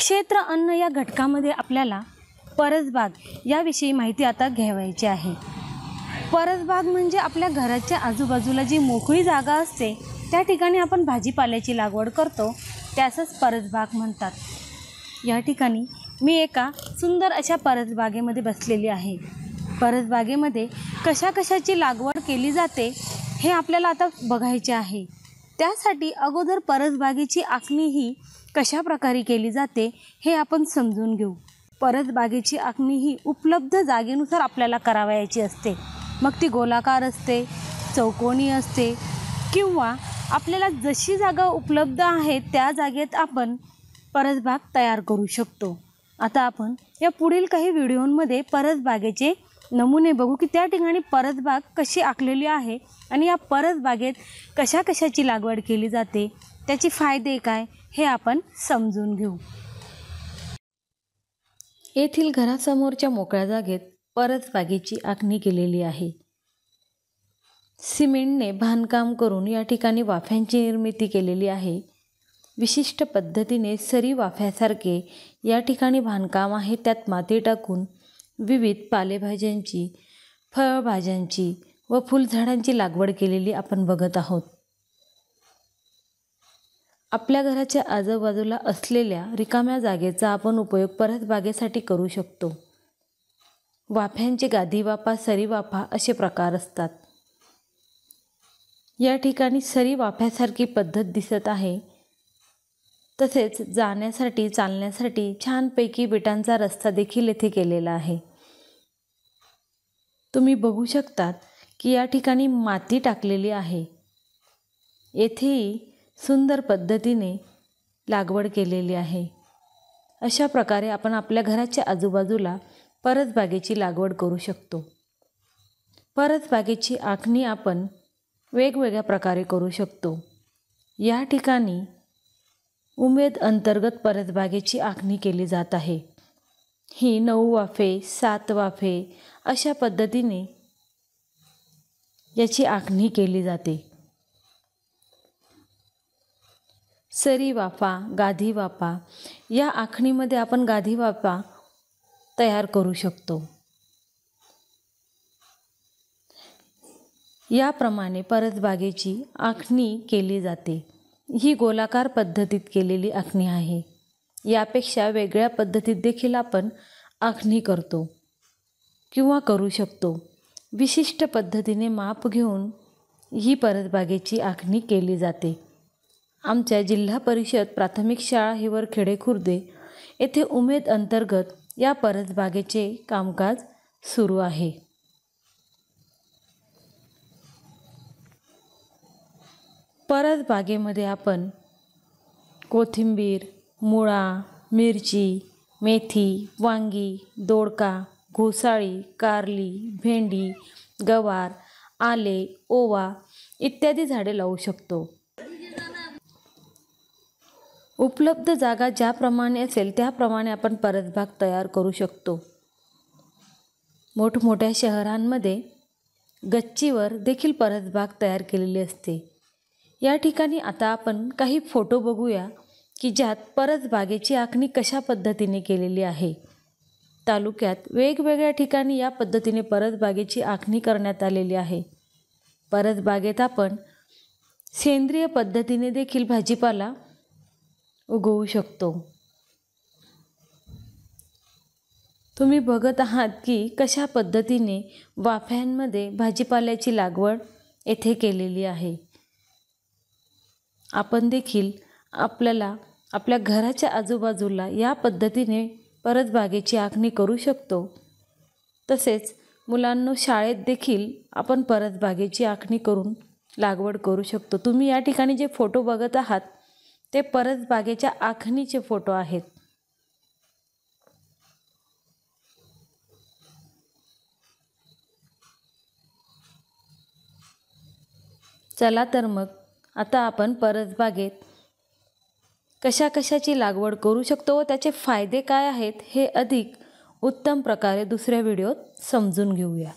क्षेत्र अन्न या घटकामध्ये आपल्याला परसबाग याविषयी माहिती आता घ्यावायची आहे परसबाग म्हणजे आपल्या घराच्या आजूबाजूला जी मोकळी जागा असते त्या ठिकाणी आपण भाजीपाल्याची लागवड करतो त्यासच परसबाग म्हणतात या ठिकाणी मी एका सुंदर अशा परसबागेमध्ये बसलेली आहे परसबागेमध्ये कशा कशाची लागवड केली जाते हे आपल्याला आता बघायचे आहे त्यासाठी अगोदर परसबागेची आखणी ही कशा प्रकारे केली जाते हे आपण समजून घेऊ परत बागेची आखणी ही उपलब्ध जागेनुसार आपल्याला करावयाची असते मग ती गोलाकार असते चौकोनी असते किंवा आपल्याला जशी जागा उपलब्ध आहे त्या जागेत आपण परसबाग तयार करू शकतो आता आपण या पुढील काही व्हिडिओमध्ये परसबागेचे नमुने बघू की त्या ठिकाणी परसबाग कशी आखलेली आहे आणि या परसबागेत कशा कशाची लागवड केली जाते त्याचे फायदे काय हे आपण समजून घेऊ येथील घरासमोरच्या मोकळ्या जागेत परत बागेची आखणी केलेली आहे सिमेंटने बांधकाम करून या ठिकाणी वाफ्यांची निर्मिती केलेली आहे विशिष्ट पद्धतीने सरी वाफ्यासारखे या ठिकाणी बांधकाम आहे त्यात माती टाकून विविध पालेभाज्यांची फळभाज्यांची व फुलझाडांची लागवड केलेली आपण बघत आहोत आपल्या घराच्या आजूबाजूला असलेल्या रिकाम्या जागेचा आपण उपयोग परत बागेसाठी करू शकतो वाफ्यांचे गादी वाफा सरी वाफा असे प्रकार असतात या ठिकाणी सरी वाफ्यासारखी पद्धत दिसत आहे तसेच जाण्यासाठी चालण्यासाठी छानपैकी बिटांचा रस्ता देखील येथे केलेला आहे तुम्ही बघू शकतात की या ठिकाणी माती टाकलेली आहे येथेही सुंदर पद्धतीने लागवड केलेली आहे अशा प्रकारे आपण आपल्या घराच्या आजूबाजूला परसबागेची लागवड करू शकतो परसबागेची आखणी आपण वेगवेगळ्या प्रकारे करू शकतो या ठिकाणी उमेद अंतर्गत परसबागेची आखणी केली जात आहे ही नऊ वाफे सात वाफे अशा पद्धतीने याची आखणी केली जाते सरी वाफा गाधी वाफा या आखणीमध्ये आपण गाधी वाफा तयार करू शकतो याप्रमाणे परतबागेची आखणी केली जाते ही गोलाकार पद्धतीत केलेली आखणी आहे यापेक्षा वेगळ्या पद्धतीत देखील आपण आखणी करतो किंवा करू शकतो विशिष्ट पद्धतीने माप घेऊन ही परतबागेची आखणी केली जाते आमच्या जिल्हा परिषद प्राथमिक शाळा खेडे खुर्दे येथे उमेद अंतर्गत या परसबागेचे कामकाज सुरू आहे परसबागेमध्ये आपण कोथिंबीर मुळा मिरची मेथी वांगी दोडका घोसाळी कारली भेंडी गवार आले ओवा इत्यादी झाडे लावू शकतो उपलब्ध जागा ज्याप्रमाणे असेल त्याप्रमाणे आपण परसबाग तयार करू शकतो मोठमोठ्या शहरांमध्ये गच्चीवर देखील परसबाग तयार केलेली असते या ठिकाणी आता आपण काही फोटो बघूया की ज्यात परसबागेची आखणी कशा पद्धतीने केलेली आहे तालुक्यात वेगवेगळ्या ठिकाणी या पद्धतीने परसबागेची आखणी करण्यात आलेली आहे परसबागेत आपण सेंद्रिय पद्धतीने देखील भाजीपाला उगवू शकतो तुम्ही बघत आहात की कशा पद्धतीने वाफ्यांमध्ये भाजीपाल्याची लागवड येथे केलेली आहे आपण देखील आपल्याला आपल्या घराच्या आजूबाजूला या पद्धतीने परत बागेची आखणी करू शकतो तसेच मुलांनो शाळेत देखील आपण परत बागेची आखणी करून लागवड करू शकतो तुम्ही या ठिकाणी जे फोटो बघत आहात ते परसबागेच्या आखणीचे फोटो आहेत चला तर मग आता आपण परसबागेत कशा कशाची लागवड करू शकतो व त्याचे फायदे काय आहेत हे अधिक उत्तम प्रकारे दुसऱ्या व्हिडिओत समजून घेऊया